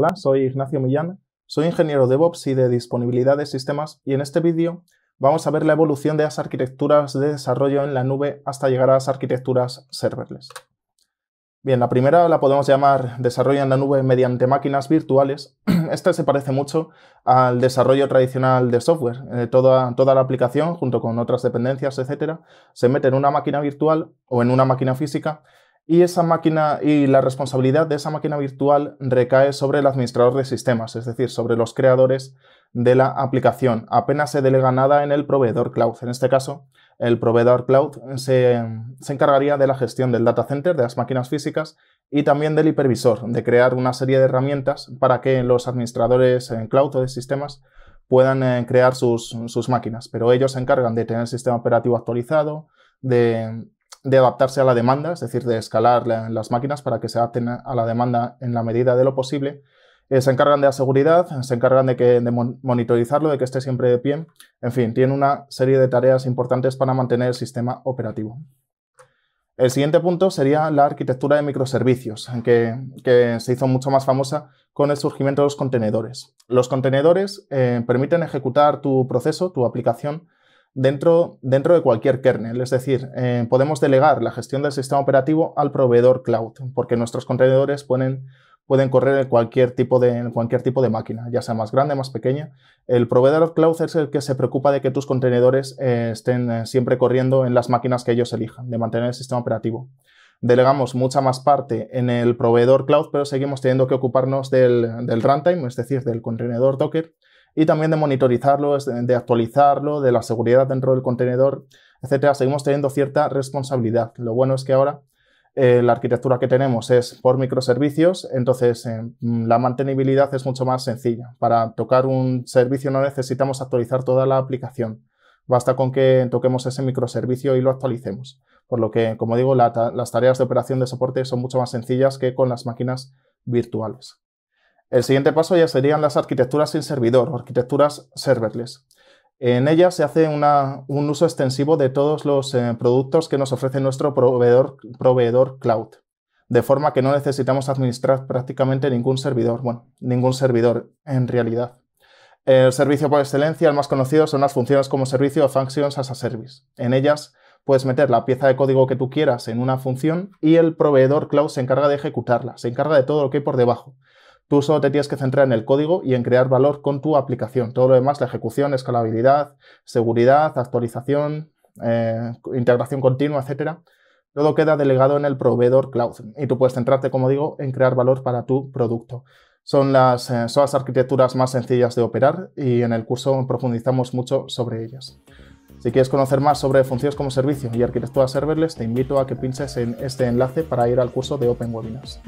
Hola, soy Ignacio Millán, soy ingeniero de DevOps y de disponibilidad de sistemas y en este vídeo vamos a ver la evolución de las arquitecturas de desarrollo en la nube hasta llegar a las arquitecturas serverless. Bien, la primera la podemos llamar desarrollo en la nube mediante máquinas virtuales. Este se parece mucho al desarrollo tradicional de software. Eh, toda, toda, la aplicación, junto con otras dependencias, etcétera, se mete en una máquina virtual o en una máquina física y esa máquina y la responsabilidad de esa máquina virtual recae sobre el administrador de sistemas, es decir, sobre los creadores de la aplicación. Apenas se delega nada en el proveedor cloud. En este caso, el proveedor cloud se, encargaría de la gestión del data center, de las máquinas físicas y también del hipervisor, de crear una serie de herramientas para que los administradores en cloud o de sistemas puedan eh, crear sus, sus máquinas. Pero ellos se encargan de tener el sistema operativo actualizado, de de adaptarse a la demanda, es decir, de escalar las máquinas para que se adapten a la demanda en la medida de lo posible. Eh, se encargan de la seguridad, se encargan de, que, monitorizarlo, de que esté siempre de pie. En fin, tiene una serie de tareas importantes para mantener el sistema operativo. El siguiente punto sería la arquitectura de microservicios, que, que se hizo mucho más famosa con el surgimiento de los contenedores. Los contenedores eh, permiten ejecutar tu proceso, tu aplicación, dentro, de cualquier kernel. Es decir, eh, podemos delegar la gestión del sistema operativo al proveedor cloud, porque nuestros contenedores pueden, correr en cualquier, tipo de, cualquier tipo de máquina, ya sea más grande, o más pequeña. El proveedor cloud es el que se preocupa de que tus contenedores eh, estén eh, siempre corriendo en las máquinas que ellos elijan, de mantener el sistema operativo delegamos mucha más parte en el proveedor cloud, pero seguimos teniendo que ocuparnos del runtime, es decir, del contenedor Docker, y también de monitorizarlo, de actualizarlo, de la seguridad dentro del contenedor, etcétera. Seguimos teniendo cierta responsabilidad. Lo bueno es que ahora eh, la arquitectura que tenemos es por microservicios, entonces eh, mm, la mantenibilidad es mucho más sencilla. Para tocar un servicio no necesitamos actualizar toda la aplicación. Basta con que toquemos ese microservicio y lo actualicemos. Por lo que, como digo, las tareas de operación de soporte son mucho más sencillas que con las máquinas virtuales. El siguiente paso ya serían las arquitecturas sin servidor o arquitecturas serverless. En ellas se hace un uso extensivo de todos los eh, productos que nos ofrece nuestro proveedor, proveedor cloud, de forma que no necesitamos administrar prácticamente ningún servidor, bueno, ningún servidor en realidad. El servicio por excelencia, el más conocido, son las funciones como servicio o functions as a service. En ellas puedes meter la pieza de código que tú quieras en una función y el proveedor cloud se encarga de ejecutarla, se encarga de todo lo que hay por debajo. Tú solo te tienes que centrar en el código y en crear valor con tu aplicación. Todo lo demás, la ejecución, escalabilidad, seguridad, actualización, eh, integración continua, etcétera, todo queda delegado en el proveedor cloud y tú puedes centrarte, como digo, en crear valor para tu producto. Son las, eh, son las arquitecturas más sencillas de operar y en el curso profundizamos mucho sobre ellas. Si quieres conocer más sobre funciones como servicio y arquitectura serverless, te invito a que pinches en este enlace para ir al curso de Open Webinars.